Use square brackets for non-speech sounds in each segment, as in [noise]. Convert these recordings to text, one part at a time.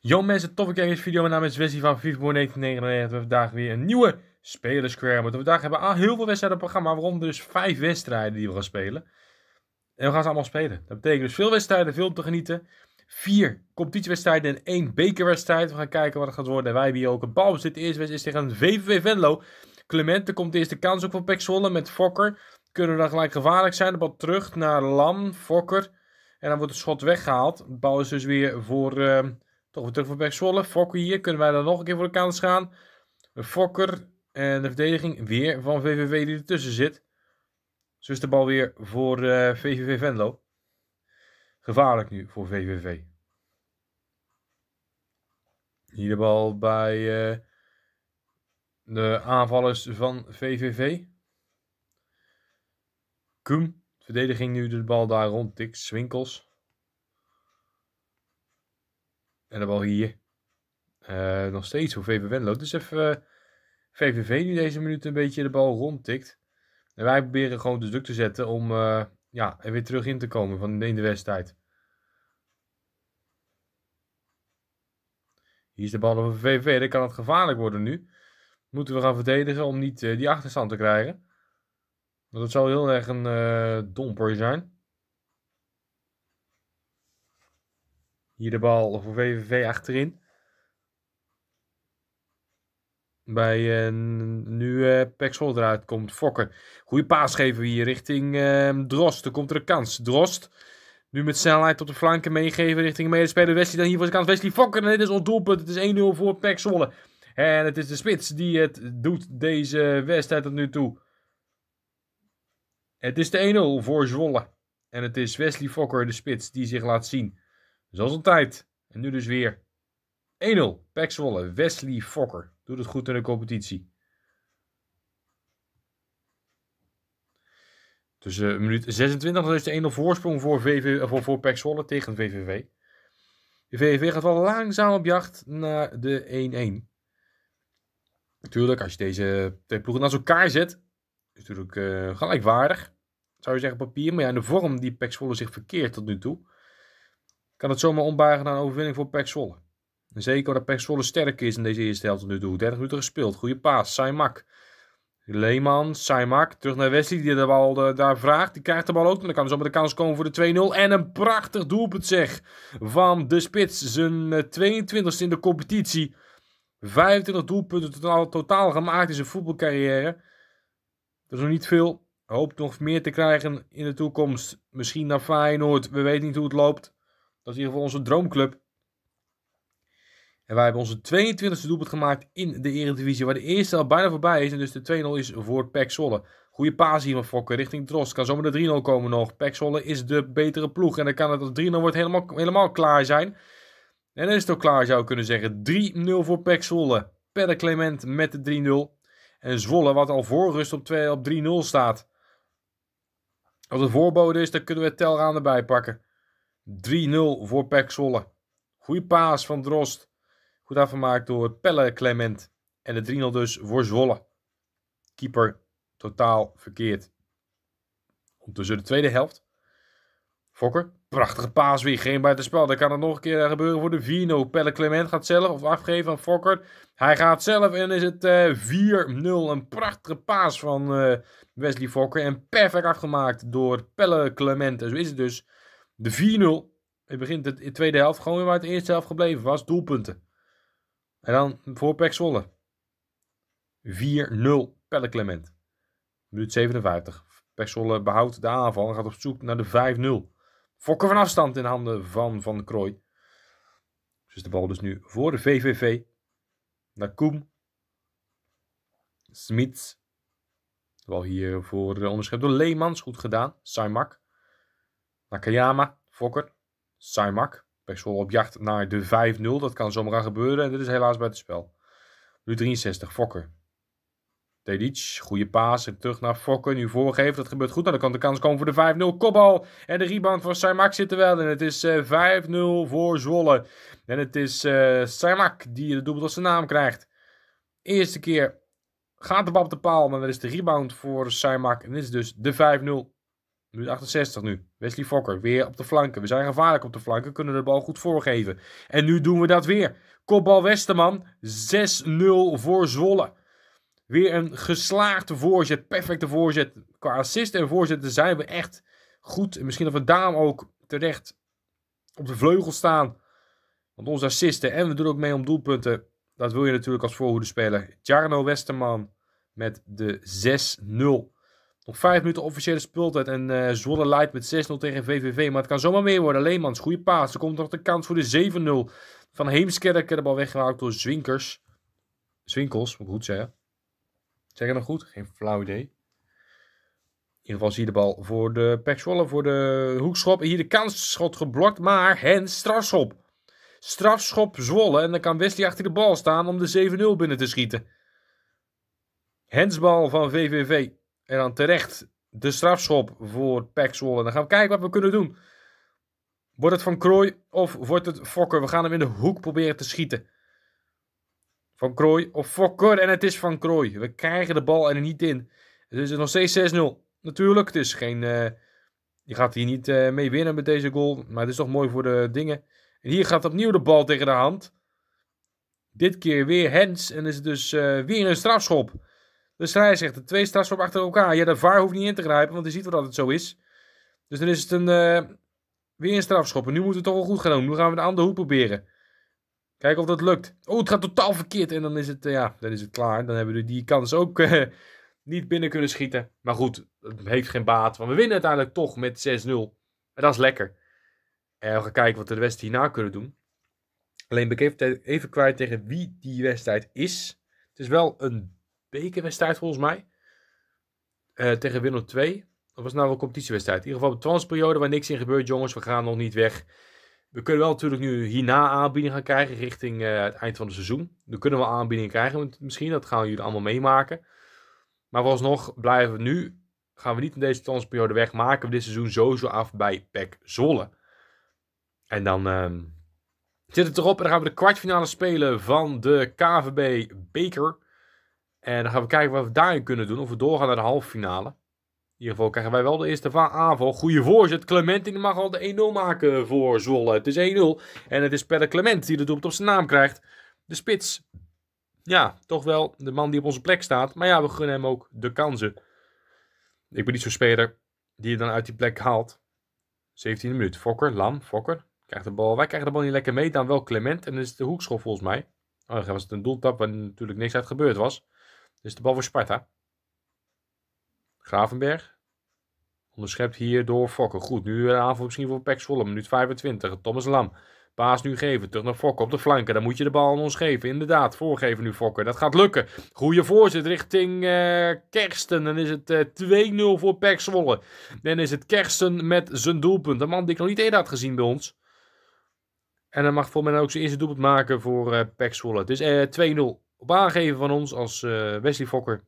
Yo mensen, toffe video. Mijn naam is Wesley van FIFA 1999. We vandaag weer een nieuwe Spelersquare. Square. vandaag hebben we heel veel wedstrijden op het programma. Waaronder dus vijf wedstrijden die we gaan spelen. En we gaan ze allemaal spelen. Dat betekent dus veel wedstrijden, veel om te genieten. Vier competitiewedstrijden en één bekerwedstrijd. We gaan kijken wat het gaat worden. En wij hebben hier ook een bal De eerste wedstrijd is tegen een VVV Venlo. Clemente komt eerst de kans ook voor Pexwolle met Fokker kunnen dan gelijk gevaarlijk zijn. De bal terug naar Lam, Fokker. En dan wordt het schot weggehaald. De bal is dus weer voor, ehm, toch weer terug voor Berg Zwolle. Fokker hier, kunnen wij dan nog een keer voor de kans gaan. Fokker en de verdediging weer van VVV die ertussen zit. Zo is de bal weer voor VVV eh, Venlo. Gevaarlijk nu voor VVV. Hier de bal bij eh, de aanvallers van VVV. Koem. Verdediging nu de bal daar rondtikt, zwinkels. Swinkels. En de bal hier. Eh, nog steeds voor VV Venlo. Dus even eh, VVV nu deze minuut een beetje de bal rondtikt. En wij proberen gewoon de druk te zetten om eh, ja, er weer terug in te komen van in de wedstrijd. Hier is de bal van VVV. Dan kan het gevaarlijk worden nu. Moeten we gaan verdedigen om niet die achterstand te krijgen. Dat zou heel erg een uh, eh, domper zijn. Hier de bal voor VVV achterin. Bij nu uh, eruit komt. Fokker. Goede paas geven we hier richting uh, Drost. Er komt er een kans. Drost. Nu met snelheid op de flanken meegeven richting medespeler Wesley. Dan hier voor zijn kans Wesley Fokker. En dit is ons doelpunt. Het is 1-0 voor Pexolle. En het is de spits die het doet deze wedstrijd tot nu toe. Het is de 1-0 voor Zwolle. En het is Wesley Fokker, de spits, die zich laat zien. Zoals dus altijd. En nu dus weer 1-0. Pek Zwolle, Wesley Fokker. Doet het goed in de competitie. Tussen minuut 26 is de 1-0 voorsprong voor, VV, eh, voor, voor Zwolle tegen VVV. De VVV gaat wel langzaam op jacht naar de 1-1. Natuurlijk, als je deze twee ploegen naast elkaar zet, is natuurlijk eh, gelijkwaardig zou je zeggen papier. Maar ja, in de vorm die Pek Zwolle zich verkeert tot nu toe, kan het zomaar ombaren naar een overwinning voor Pek Zwolle. En zeker omdat Pek Zwolle sterk is in deze eerste helft tot nu toe. 30 minuten gespeeld, goede paas, Saimak. Leeman, Saimak, terug naar Wesley die de bal eh, daar vraagt. Die krijgt de bal ook. En dan kan hij zo de kans komen voor de 2-0. En een prachtig doelpunt zeg van de spits. Zijn 22e eh, in de competitie. 25 doelpunten totaal, totaal gemaakt in zijn voetbalcarrière. Dat is nog niet veel hoopt nog meer te krijgen in de toekomst. Misschien naar Feyenoord. We weten niet hoe het loopt. Dat is in ieder geval onze droomclub. En wij hebben onze 22e doelpunt gemaakt in de Eredivisie. Waar de eerste al bijna voorbij is. En dus de 2-0 is voor Pek Zwolle. Goede paas hier van Fokker richting Drost. Kan zomaar de 3-0 komen nog. Pek Zwolle is de betere ploeg. En dan kan het als 3-0 wordt helemaal, helemaal klaar zijn. En dan is het ook klaar zou je kunnen zeggen. 3-0 voor Pek Zwolle. Clement met de 3-0. En Zwolle wat al voor rust op, 2, op 3-0 staat. Als het voorbode is, dan kunnen we Telgaan erbij pakken. 3-0 voor Pek Zwolle. Goeie paas van Drost. Goed afgemaakt door Pelle Clement. En de 3-0 dus voor Zwolle. Keeper totaal verkeerd. Ondertussen de tweede helft. Fokker, prachtige paas weer, geen spel. Dan kan het nog een keer gebeuren voor de 4-0. Pelle Clement gaat zelf of afgeven van Fokker. Hij gaat zelf en is het 4-0. Eh, een prachtige paas van eh, Wesley Fokker. En perfect afgemaakt door Pelle Clement. En zo is het dus. De 4-0. Het begint de tweede helft gewoon weer waar het eerste helft gebleven was. Doelpunten. En dan voor Pek 4-0 Pelle Clement. Minuut 57. Pek Zwolle behoudt de aanval en gaat op zoek naar de 5-0. Fokker van afstand in handen van Van Krooi. Dus de bal dus nu voor de VVV. Naar Koem. Smit, wel hier voor de eh, onderschept door Leemans. Goed gedaan. Saimak. Nakayama. Fokker. Saimak. Pexol op jacht naar de 5-0. Dat kan zomaar gebeuren. En dit is helaas buitenspel. Nu 63. Fokker. Tedic, goede paas. Terug naar Fokker. Nu voorgeven. Dat gebeurt goed. Nou, dan kan de kans komen voor de 5-0. Kopbal. En de rebound van Saimak zit er wel. En het is 5-0 eh, voor Zwolle. En het is uh, Saimak die de dubbel als zijn naam krijgt. Eerste keer gaat de bal op de paal. Maar dat is de rebound voor Saimak. En dit is dus de 5-0. Nu 68 nu. Wesley Fokker weer op de flanken. We zijn gevaarlijk op de flanken. Kunnen de bal goed voorgeven. En nu doen we dat weer. Kopbal Westerman. 6-0 voor Zwolle. Weer een geslaagde voorzet, perfecte voorzet. Qua assist en voorzetten zijn we echt goed. misschien dat we daarom ook terecht op de vleugel staan. Want onze assisten en we doen ook mee om doelpunten. Dat wil je natuurlijk als voorhoede speler. Jarno Westerman met de 6-0. Nog vijf minuten officiële speeltijd en eh, Zwolle leidt met 6-0 tegen VVV. Maar het kan zomaar meer worden. Leemans, goede paas. Er komt nog de kans voor de 7-0 van Heemskerk. De bal weggehaald door Zwinkers. Zwinkels, moet ik goed zeggen. Zeg ik nog goed? Geen flauw idee. In ieder geval zie je de bal voor de Pexwolle, voor de hoekschop. Hier de kansschot geblokt, maar Hens strafschop. Strafschop Zwolle en dan kan Wesley achter de bal staan om de 7-0 binnen te schieten. Hensbal van VVV. En dan terecht de strafschop voor Pek En Dan gaan we kijken wat we kunnen doen. Wordt het Van Krooi of wordt het Fokker? We gaan hem in de hoek proberen te schieten. Van Krooi of Fokker. En het is Van Krooi. We krijgen de bal en er niet in. Dus het is nog steeds 6-0. Natuurlijk, het is geen... Eh, je gaat hier niet eh, mee winnen met deze goal. Maar het is toch mooi voor de dingen. En hier gaat opnieuw de bal tegen de hand. Dit keer weer Hens. En is het dus eh, weer een strafschop. De scheidsrechter. Twee strafschop achter elkaar. Ja, de vaar hoeft niet in te grijpen. Want hij ziet wel dat het zo is. Dus dan is het een, weer een strafschop. En nu moeten we toch wel goed gaan doen. Nu gaan we de andere hoek proberen. Kijken of dat lukt. Oh, het gaat totaal verkeerd. En dan is het, eh, ja, dan is het klaar. Dan hebben we die kans ook eh, [laughs] niet binnen kunnen schieten. Maar goed, het heeft geen baat. Want we winnen uiteindelijk toch met 6-0. En dat is lekker. En we gaan kijken wat we de wedstrijd hierna kunnen doen. Alleen ben ik even, even kwijt tegen wie die wedstrijd is. Het is wel een bekerwedstrijd volgens mij. Eh, tegen Winno 2. Of was nou wel een competitiewedstrijd? In ieder geval een transperiode waar niks in gebeurt, jongens. We gaan nog niet weg. We kunnen wel natuurlijk nu hierna aanbiedingen gaan krijgen richting eh, het eind van het seizoen. Dan kunnen we aanbiedingen krijgen misschien, dat gaan jullie allemaal meemaken. Maar vooralsnog blijven we nu, gaan we niet in deze transperiode weg, maken we dit seizoen sowieso af bij Pek Zwolle. En dan ehm, zit het erop en dan gaan we de kwartfinale spelen van de KVB Beker. En dan gaan we kijken wat we daarin kunnen doen, of we doorgaan naar de halve finale. In ieder geval krijgen wij wel de eerste aanval. Goede voorzet. Clement mag al de 1-0 maken voor Zwolle. Het is 1-0. En het is Pelle Clement die de doelpunt op zijn naam krijgt. De spits. Ja, toch wel de man die op onze plek staat. Maar ja, we gunnen hem ook de kansen. Ik ben niet zo'n speler die je dan uit die plek haalt. 17e minuut. Fokker, Lam, Fokker. Krijgt de bal. Wij krijgen de bal niet lekker mee. Dan wel Clement. En dan is het de hoekschop volgens mij. Oh, dan was het een doeltap waar natuurlijk niks uit gebeurd was. Dus de bal voor Sparta. Gravenberg. Onderschept hier door Fokker. Goed, nu een aanval misschien voor Pek Zwolle. Minuut 25. Thomas Lam. Paas nu geven. Terug naar Fokker op de flanken. Dan moet je de bal aan ons geven. Inderdaad, voorgeven nu Fokker. Dat gaat lukken. Goede voorzet richting uh, Kersten. Dan is het uh, eh, 2-0 voor Pek Zwolle. Dan is het Kersten met zijn doelpunt. Een man die ik nog niet eerder had gezien bij ons. En dan mag voor mij ook zijn eerste doelpunt maken voor uh, Pek Zwolle. Het is 2-0 op aangeven van ons als Wesley Fokker.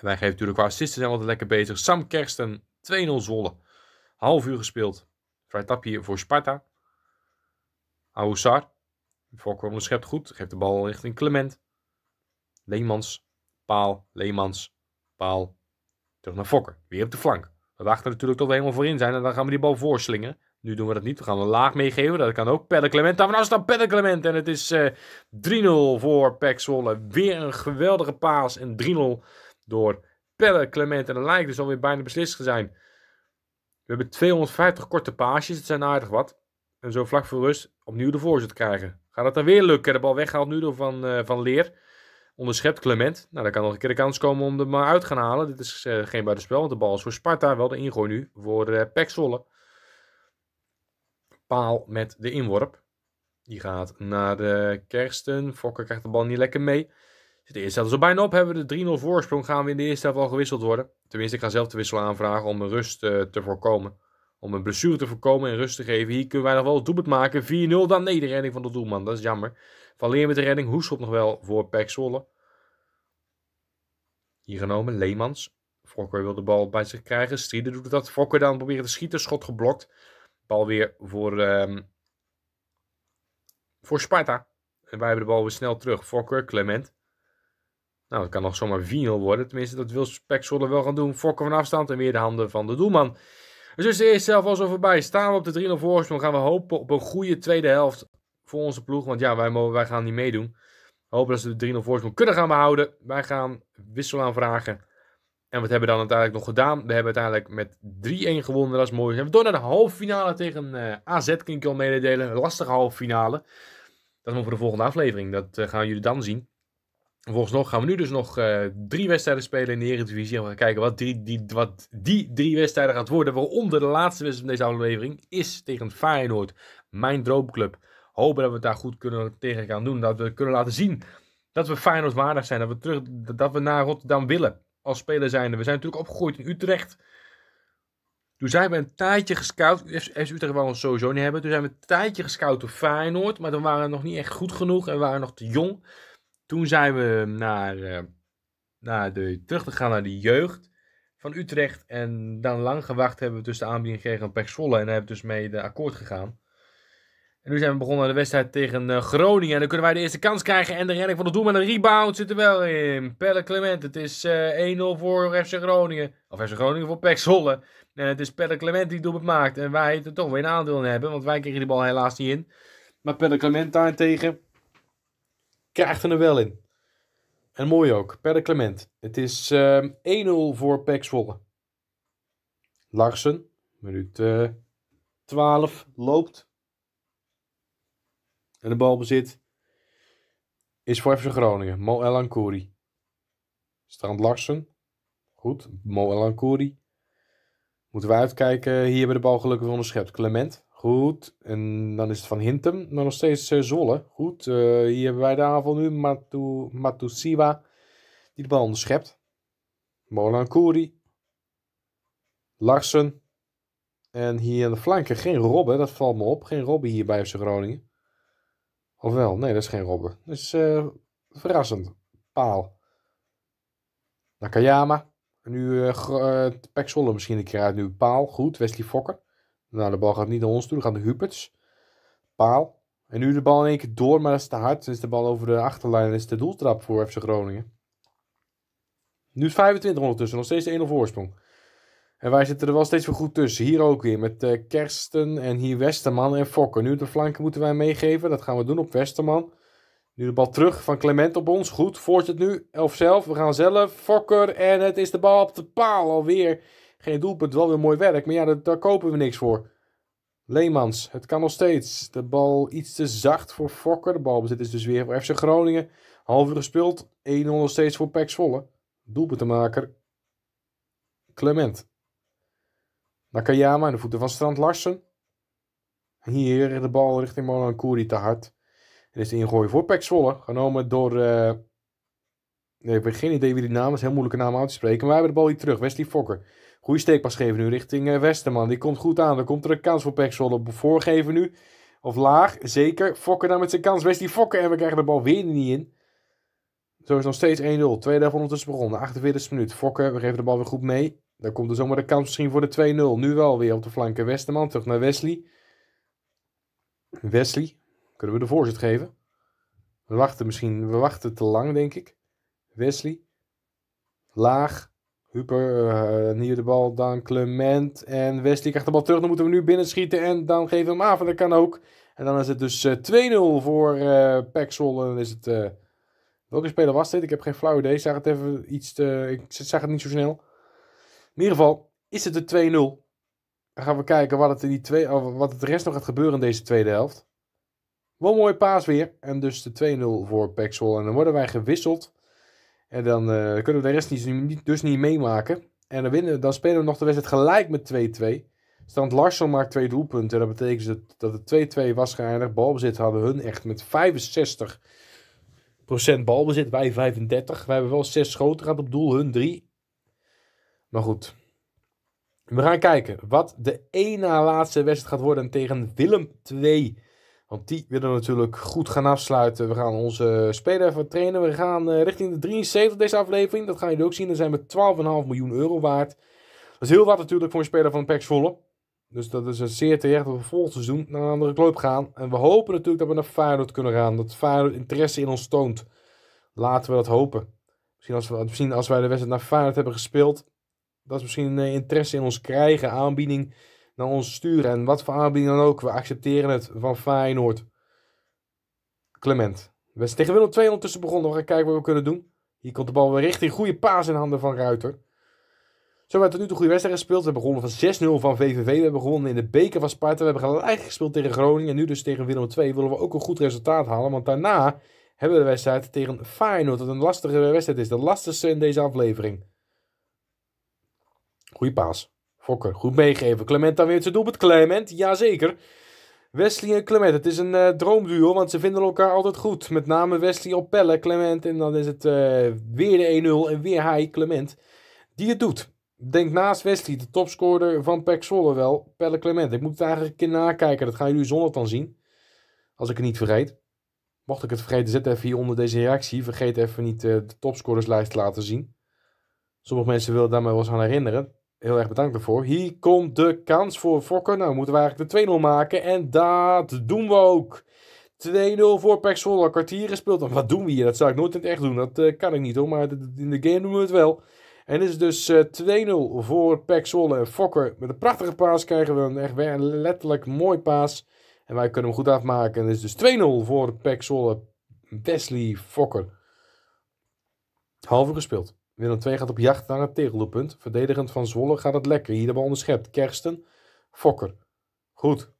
En wij geven natuurlijk qua assisten zijn altijd lekker bezig. Sam Kersten, 2-0 Zwolle. Half uur gespeeld. Vrij tapje voor Sparta. Aoussar. Voorkomende schept goed. Geeft de bal richting Clement. Leemans. Paal. Leemans. Paal. Terug naar Fokker. Weer op de flank. We wachten natuurlijk tot we helemaal voorin zijn. En dan gaan we die bal voorslingen. Nu doen we dat niet. We gaan een laag meegeven. Dat kan ook. Pelle Clement. Dan vanaf staat Pelle Clement. En het is 3-0 eh, voor Pek Zwolle. Weer een geweldige paas. En 3-0 door Pelle, Clement en de Lijk. Dus alweer bijna beslist zijn. We hebben 250 korte paasjes. Het zijn aardig wat. En zo vlak voor rust opnieuw de voorzet krijgen. Gaat dat dan weer lukken? De bal weghaalt nu door van, eh, van Leer. Onderschept Clement. Nou, dan kan nog een keer de kans komen om de maar eh, uit te gaan halen. Dit is uh, geen buitenspel, want de bal is voor Sparta. Wel de ingooi nu voor uh, Paal met de inworp. Die gaat naar de Kersten. Fokker krijgt de bal niet lekker mee de eerste helft zo bijna op, hebben we de 3-0 voorsprong, gaan we in de eerste helft al gewisseld worden. Tenminste, ik ga zelf de wissel aanvragen om een rust eh, te voorkomen. Om een blessure te voorkomen en rust te geven. Hier kunnen wij nog wel het doelpunt maken. 4-0 dan. Nee, de redding van de doelman. Dat is jammer. Van Leer met de redding. Hoeschop nog wel voor Pek Hier genomen. Leemans. Fokker wil de bal bij zich krijgen. Strieder doet dat. Fokker dan proberen te schieten. Schot geblokt. Bal weer voor, ehm, voor Sparta. En wij hebben de bal weer snel terug. Fokker, Clement. Nou, dat kan nog zomaar 4-0 worden. Tenminste, dat wil Pexwolle wel gaan doen. Fokken van afstand en weer de handen van de doelman. Dus de eerste helft al zo voorbij. Staan we op de 3-0 voorsprong, gaan we hopen op een goede tweede helft voor onze ploeg. Want ja, wij, mogen, wij gaan niet meedoen. Hopen dat ze de 3-0 voorsprong kunnen gaan behouden. Wij gaan wissel aanvragen. En wat hebben we dan uiteindelijk nog gedaan? We hebben uiteindelijk met 3-1 gewonnen. Dat is mooi. we door naar de halve finale tegen AZ, kan ik al mededelen. Een lastige halve finale. Dat is maar voor de volgende aflevering. Dat eh, gaan jullie dan zien. Volgens nog gaan we nu dus nog eh, drie wedstrijden spelen in de Eredivisie. En we gaan kijken wat die, die, wat die drie wedstrijden gaat worden. Waaronder de laatste wedstrijd van deze aflevering is tegen Feyenoord. Mijn droomclub. Hopen dat we het daar goed kunnen tegen gaan doen. Dat we kunnen laten zien dat we Feyenoord waardig zijn. Dat we, terug, dat we naar Rotterdam willen als speler zijnde. We zijn natuurlijk opgegroeid in Utrecht. Toen zijn we een tijdje gescout. FC Utrecht wou ons sowieso niet hebben. Toen zijn we een tijdje gescout door Feyenoord. Maar dan waren we nog niet echt goed genoeg. En we waren nog te jong. Toen zijn we naar, eh, naar de, terug te gaan naar de jeugd van Utrecht. En dan lang gewacht hebben we dus de aanbieding gekregen van Pek En daar hebben we dus mee de akkoord gegaan. En nu zijn we begonnen aan de wedstrijd tegen eh, Groningen. En dan kunnen wij de eerste kans krijgen. En de redding van het doel met een rebound zit er wel in. Pelle Clement. Het is 1-0 eh, voor FC Groningen. Of FC Groningen voor Pek En het is Pelle Clement die het maakt. En wij er toch weer een aandeel in hebben. Want wij kregen die bal helaas niet in. Maar Pelle Clement daarentegen krijgt er wel in. En mooi ook, per de Clement. Het is 1-0 ehm, voor Pek Zwolle. Larsen, minuut 12, eh, loopt. En de balbezit is voor FC Groningen. Mo El Strand Larsen. Goed, Mo El Moeten we uitkijken. Hier bij de bal gelukkig onderschept. Clement. Goed, en dan is het van Hintem, maar nog steeds uh, Zwolle. Goed, eh, hier hebben wij de aanval nu. Matu, Matusiwa, die de bal onderschept. Molankouri. Larsen. En hier aan de flanken geen Robben, dat valt me op. Geen Robben hier bij FC Groningen. Ofwel, Nee, dat is geen Robben. Dat is eh, verrassend. Paal. Nakayama. nu uh, Pek Zwolle misschien een keer uit. Nu Paal, goed. Wesley Fokker. Nou, de bal gaat niet naar ons toe. Dan gaat de Huberts. Paal. En nu de bal in één keer door, maar dat is te hard. Dan is de bal over de achterlijn en is de doeltrap voor FC Groningen. Nu is 25 ondertussen, nog steeds 1-0 voorsprong. En wij zitten er wel steeds voor goed tussen. Hier ook weer met eh, Kersten en hier Westerman en Fokker. Nu de flanken moeten wij meegeven. Dat gaan we doen op Westerman. Nu de bal terug van Clement op ons. Goed, het nu. Elf zelf. We gaan zelf. Fokker. En het is de bal op de paal alweer. Geen doelpunt, wel weer mooi werk. Maar ja, daar kopen we niks voor. Leemans, het kan nog steeds. De bal iets te zacht voor Fokker. De balbezit is dus weer voor FC Groningen. Half uur gespeeld. 1-0 nog steeds voor Pek Zwolle. Doelpuntenmaker Clement. Nakayama in de voeten van Strand Larsen. Hier de bal richting Molan Koeri te hard. En is de ingooi voor Pax Zwolle. Genomen door... Eh, nee, ik heb geen idee wie die naam is. Heel moeilijke naam uit te spreken. Maar wij hebben de bal hier terug. Wesley Fokker. Goede steekpas geven nu richting eh, Westerman. Die komt goed aan. Er komt er een kans voor Pexol op voorgeven nu. Of laag, zeker. Fokker dan nou met zijn kans. West die Fokker en we krijgen de bal weer niet in. Zo is nog steeds 1-0. Tweede helft ondertussen begonnen. 48 e minuut. Fokker, we geven de bal weer goed mee. Dan komt er zomaar de kans misschien voor de 2-0. Nu wel weer op de flanken. Westerman terug naar Wesley. Wesley. Kunnen we de voorzet geven? We wachten misschien. We wachten te lang, denk ik. Wesley. Laag. Huber, eh, hier de bal, dan Clement en Wesley krijgt de bal terug. Dan moeten we nu binnenschieten en dan geven we hem af. dat kan ook. En dan is het dus eh, 2-0 voor uh, eh, En dan is het... welke speler was dit? Ik heb geen flauw idee. Ik zag het even iets te, Ik zag het niet zo snel. In ieder geval is het de 2-0. Dan gaan we kijken wat het, in die twee, wat het rest nog gaat gebeuren in deze tweede helft. Wel mooi paas weer. En dus de 2-0 voor Paxhol En dan worden wij gewisseld. En eh, dan kunnen we de rest niet, dus niet meemaken. En dan, winnen, dan spelen we nog de wedstrijd gelijk met 2-2. Stand Larsson maakt twee doelpunten. En dat betekent dat, dat het 2-2 was geëindigd. Balbezit hadden hun echt met 65% balbezit. Wij 35%. Wij hebben wel zes schoten gehad op doel. Hun drie. Maar goed. We gaan kijken wat de ene na laatste wedstrijd gaat worden tegen Willem 2. Want die willen natuurlijk goed gaan afsluiten. We gaan onze speler even trainen. We gaan eh, richting de 73 deze aflevering. Dat gaan jullie ook zien. Dan zijn we 12,5 miljoen euro waard. Dat is heel wat natuurlijk voor een speler van PEX Volle. Dus dat is een eh, zeer terecht dat we volgend seizoen naar een andere club gaan. En we hopen natuurlijk dat we naar Feyenoord kunnen gaan. Dat Feyenoord interesse in ons toont. Laten we dat hopen. Misschien als, we, misschien als wij de wedstrijd naar Feyenoord hebben gespeeld. Dat ze misschien eh, interesse in ons krijgen. Aanbieding naar ons sturen. En wat voor aanbieding dan ook, we accepteren het van Feyenoord. Clement. We zijn tegen Willem 2 ondertussen begonnen. We gaan kijken wat we kunnen doen. Hier komt de bal weer richting. Goede paas in handen van Ruiter. Zo hebben we tot nu toe goede wedstrijd gespeeld. We hebben gewonnen van 6-0 van VVV. We hebben gewonnen in de beker van Sparta. We hebben gelijk gespeeld tegen Groningen. En nu dus tegen Willem 2 willen we ook een goed resultaat halen. Want daarna hebben we de wedstrijd tegen Feyenoord. Dat een lastige wedstrijd is. De lastigste in deze aflevering. Goeie paas. Fokker, goed meegeven. Clement dan weer zijn doelpunt. Clement, jazeker. Wesley en Clement, het is een uh, droomduo, want ze vinden elkaar altijd goed. Met name Wesley op Pelle Clement. En dan is het eh, weer de 1-0 en weer hij, Clement, die het doet. Denk naast Wesley, de topscorer van Pek Zwolle wel, Pelle Clement. Ik moet het eigenlijk een keer nakijken, dat gaan jullie zondag dan zien. Als ik het niet vergeet. Mocht ik het vergeten, zet even hier onder deze reactie. Vergeet even niet uh, de topscorerslijst te laten zien. Sommige mensen willen daarmee wel eens aan herinneren heel erg bedankt daarvoor. Hier komt de kans voor Fokker. Nou, moeten we eigenlijk de 2-0 maken. En dat doen we ook. 2-0 voor Pek Zwolle. Kwartier gespeeld. wat doen we hier? Dat zou ik nooit in het echt doen. Dat eh, kan ik niet hoor. Maar in de game doen we het wel. En is dus 2-0 eh, voor Pek en Fokker met een prachtige paas krijgen we een echt Een letterlijk mooi paas. En wij kunnen hem goed afmaken. En het is dus 2-0 voor Pek Zwolle. Wesley Fokker. Halve gespeeld. Willem 2 gaat op jacht naar het tegeldoelpunt. Verdedigend van Zwolle gaat het lekker. Hier de bal onderschept Kersten, Fokker. Goed.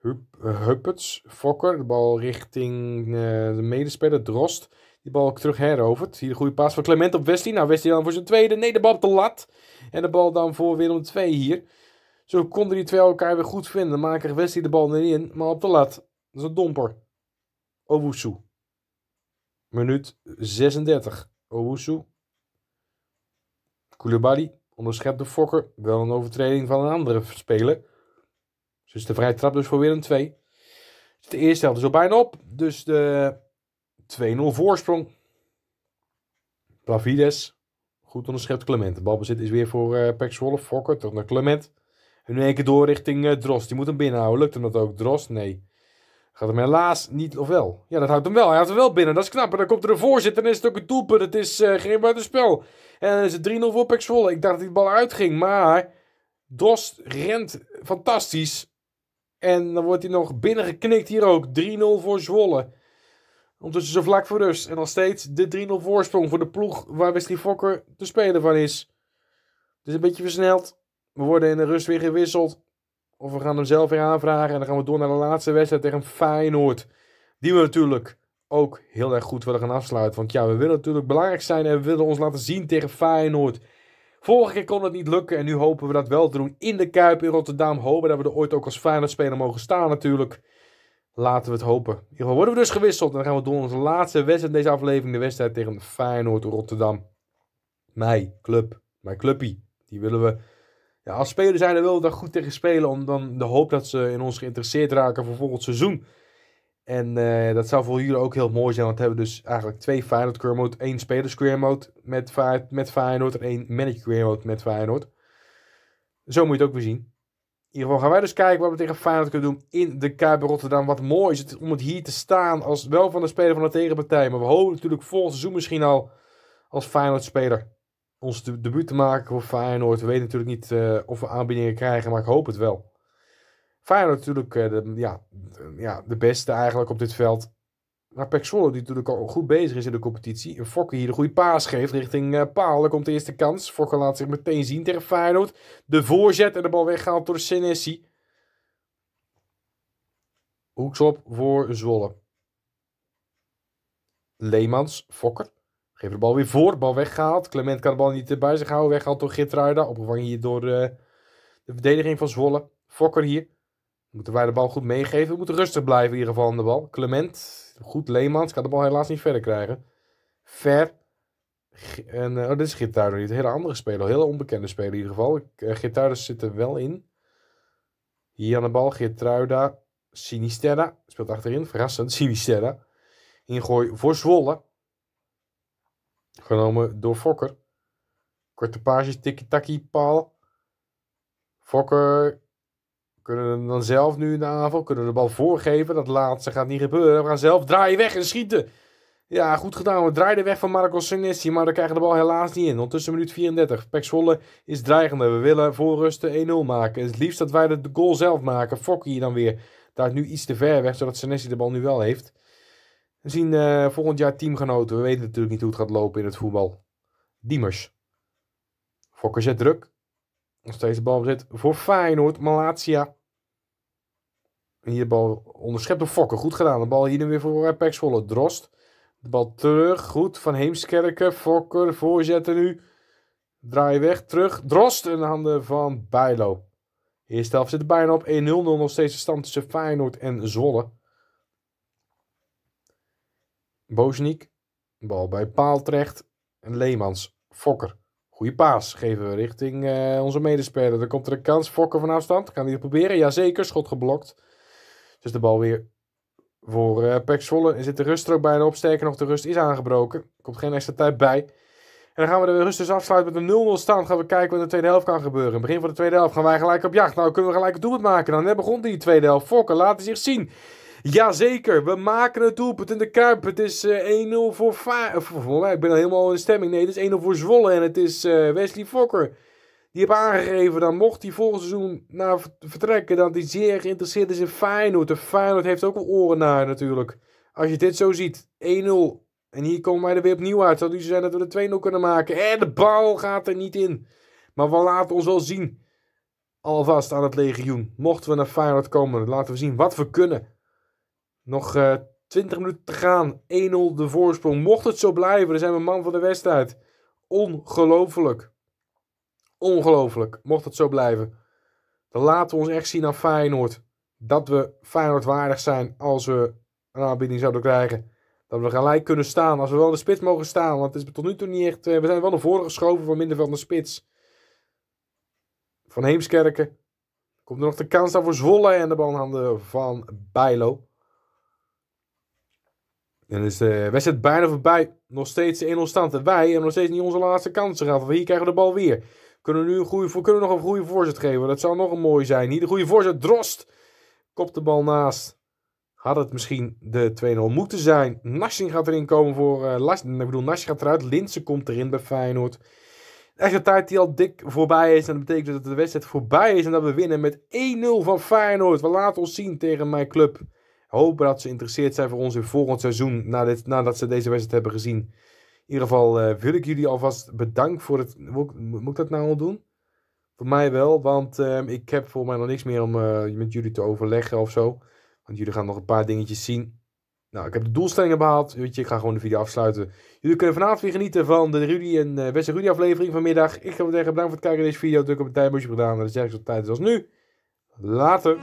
Eh, Huppets, Fokker. De bal richting eh, de medespeler Drost. Die bal terug herovert. Hier de goede paas van Clement op Westie. Nou, Westie dan voor zijn tweede. Nee, de bal op de lat. En de bal dan voor Willem 2 hier. Zo konden die twee elkaar weer goed vinden. Dan maken Westie de bal erin, maar op de lat. Dat is een domper. Owusu. Minuut 36. Owusu Koulibaly onderschept de Fokker. Wel een overtreding van een andere speler. Dus de vrije trap dus voor weer een 2. de eerste helft is al bijna op. Dus de 2-0 voorsprong. Plavides. Goed onderschept Clement. De balbezit is weer voor uh, eh, Wolf, Fokker. Terug naar Clement. En nu één keer door richting uh, Drost. Die moet hem binnenhouden. Lukt hem dat ook? Drost? Nee. Gaat hem helaas niet, of wel? Ja, dat houdt hem wel. Hij houdt hem wel binnen. Dat is knap. En dan komt er een voorzitter en is het ook een doelpunt. Het is uh, geen buitenspel. En dan is het 3-0 voor Pek Zwolle. Ik dacht dat die bal uitging, maar... Dost rent fantastisch. En dan wordt hij nog binnengeknikt hier ook. 3-0 voor Zwolle. Ondertussen zo vlak voor rust. En nog steeds de 3-0 voorsprong voor de ploeg waar Wesley Fokker te speler van is. Het is een beetje versneld. We worden in de rust weer gewisseld. Of we gaan hem zelf weer aanvragen. En dan gaan we door naar de laatste wedstrijd tegen Feyenoord. Die we natuurlijk ook heel erg goed willen gaan afsluiten. Want ja, we willen natuurlijk belangrijk zijn en we willen ons laten zien tegen Feyenoord. Vorige keer kon het niet lukken en nu hopen we dat wel te doen in de Kuip in Rotterdam. Hopen dat we er ooit ook als Feyenoord-speler mogen staan natuurlijk. Laten we het hopen. In ieder geval worden we dus gewisseld en dan gaan we door onze laatste wedstrijd in deze aflevering. De wedstrijd tegen Feyenoord Rotterdam. Mijn club, mijn clubpie, die willen we als spelers zijn er wel daar goed tegen spelen. Om dan de hoop dat ze in ons geïnteresseerd raken voor volgend seizoen. En eh, dat zou voor jullie ook heel mooi zijn. Want we hebben dus eigenlijk twee Feyenoord career mode. één spelers career mode met, met Feyenoord. En één manager career mode met Feyenoord. Zo moet je het ook weer zien. In ieder geval gaan wij dus kijken wat we tegen Feyenoord kunnen doen in de Kuip Rotterdam. Wat mooi is het om het hier te staan als wel van de speler van de tegenpartij. Maar we hopen natuurlijk vol seizoen misschien al als Feyenoord-speler ons debuut te maken voor Feyenoord. We weten natuurlijk niet eh, of we aanbiedingen krijgen, maar ik hoop het wel. Feyenoord natuurlijk eh, de, ja, ja, de beste eigenlijk op dit veld. Maar Pek die natuurlijk al goed bezig is in de competitie. En hier de goede paas geeft richting uh, Paal. Daar komt de eerste kans. Fokker laat zich meteen zien tegen Feyenoord. De voorzet en de bal weggehaald door Senesi. Hoeksop voor Zwolle. Leemans, Fokker. Geef de bal weer voor. Bal weggehaald. Clement kan de bal niet bij zich houden. Weggehaald door Gitruida. Opgevangen hier door eh, de verdediging van Zwolle. Fokker hier. Moeten wij de bal goed meegeven. We moeten rustig blijven in ieder geval aan de bal. Clement. Goed. Leemans kan de bal helaas niet verder krijgen. Ver. En, eh, oh, dit is Gitruida niet. Een hele andere speler. Heel onbekende speler in ieder geval. Eh, Gitruida zit er wel in. Hier aan de bal. Gitruida. Sinisterra. Speelt achterin. Verrassend. Sinisterra. Ingooi voor Zwolle. Genomen door Fokker. Korte pages, tiki-taki, paal. Fokker kunnen dan zelf nu in de aanval, kunnen de bal voorgeven. Dat laatste gaat niet gebeuren. We gaan zelf draaien weg en schieten. Ja, goed gedaan. We draaiden weg van Marco Senesi, maar dan krijgen de bal helaas niet in. Ondertussen minuut 34. Pek Zwolle is dreigende. We willen voorrusten 1-0 maken. Het liefst dat wij de goal zelf maken. hier dan weer. Daar nu iets te ver weg, zodat Senesi de bal nu wel heeft. We zien eh, volgend jaar teamgenoten. We weten natuurlijk niet hoe het gaat lopen in het voetbal. Diemers. Fokker zet druk. Nog steeds de bal bezit voor Feyenoord. Malatia. hier de bal onderschept door Fokker. Goed gedaan. De bal hier dan weer voor Apex eh, Volle. Drost. De bal terug. Goed. Van Heemskerken. Fokker. Voorzetten nu. Draai weg. Terug. Drost. In de handen van Bijlo. Eerste helft zit er bijna op. 1-0. Nog steeds de stand tussen Feyenoord en Zwolle. Boznik. Bal bij Paaltrecht En Leemans. Fokker. Goeie paas geven we richting eh, onze medespeler. Dan komt er een kans. Fokker van afstand. Kan hij het proberen? Jazeker. Schot geblokt. Dus de bal weer voor uh, Pek Zwolle. Er zit de rust er ook bijna op. Sterker nog, de rust is aangebroken. Er komt geen extra tijd bij. En dan gaan we de rust dus afsluiten met een 0-0 stand. Gaan we kijken wat in de tweede helft kan gebeuren. In het begin van de tweede helft gaan wij gelijk op jacht. Nou kunnen we gelijk het doelpunt maken. Dan nou, net begon die tweede helft. Fokker laat zich zien. Jazeker, we maken het doelpunt in de Kuip. Het is eh, 1-0 voor, eh, voor Ik ben al helemaal in stemming. Nee, het is 1-0 voor Zwolle. En het is eh, Wesley Fokker. Die heeft aangegeven, dan mocht hij volgend seizoen naar vertrekken, dat hij zeer geïnteresseerd is in Feyenoord. En Feyenoord heeft ook wel oren naar natuurlijk. Als je dit zo ziet, 1-0. En hier komen wij er weer opnieuw uit. Zou nu zijn dat we de 2-0 kunnen maken. En de bal gaat er niet in. Maar we laten ons wel zien. Alvast aan het legioen. Mochten we naar Feyenoord komen, laten we zien wat we kunnen. Nog 20 eh, minuten te gaan. 1-0 de voorsprong. Mocht het zo blijven, dan zijn we man van de wedstrijd. Ongelooflijk. Ongelooflijk. Mocht het zo blijven. Dan laten we ons echt zien aan Feyenoord. Dat we Feyenoord waardig zijn als we een aanbieding zouden krijgen. Dat we gelijk kunnen staan. Als we wel in de spits mogen staan. Want het is tot nu toe niet echt... Eh, we zijn wel naar voren geschoven van van de spits. Van Heemskerken. Komt er nog de kans daar voor Zwolle en de bal van Bijlo. Dan is de wedstrijd bijna voorbij. Nog steeds 1-0 stand. En wij hebben nog steeds niet onze laatste kansen gehad. Want hier krijgen we de bal weer. Kunnen we nu een goede, kunnen nog een goede voorzet geven? Dat zou nog een mooi zijn. Hier de goede voorzet. Drost kopt de bal naast. Had het misschien de 2-0 moeten zijn. Nassing gaat erin komen voor... Uh, ik bedoel, Nassing gaat eruit. Linsen komt erin bij Feyenoord. Echt echte tijd die al dik voorbij is. En dat betekent dus dat de wedstrijd voorbij is. En dat we winnen met 1-0 van Feyenoord. We laten ons zien tegen mijn club hopen dat ze geïnteresseerd zijn voor ons in volgend seizoen. Nadat, nadat ze deze wedstrijd hebben gezien. In ieder geval eh, wil ik jullie alvast bedanken voor het. Moet, ik dat nou al doen? Voor mij wel, want ehm, ik heb voor mij nog niks meer om eh, met jullie te overleggen of zo. Want jullie gaan nog een paar dingetjes zien. Nou, ik heb de doelstellingen behaald. Weet ik ga gewoon de video afsluiten. Jullie kunnen vanavond weer genieten van de Rudy en uh, Rudy aflevering vanmiddag. Ik ga zeggen bedankt voor het kijken naar deze video. Druk op het tijdbusje gedaan. Dat is ergens op tijd als nu. Later.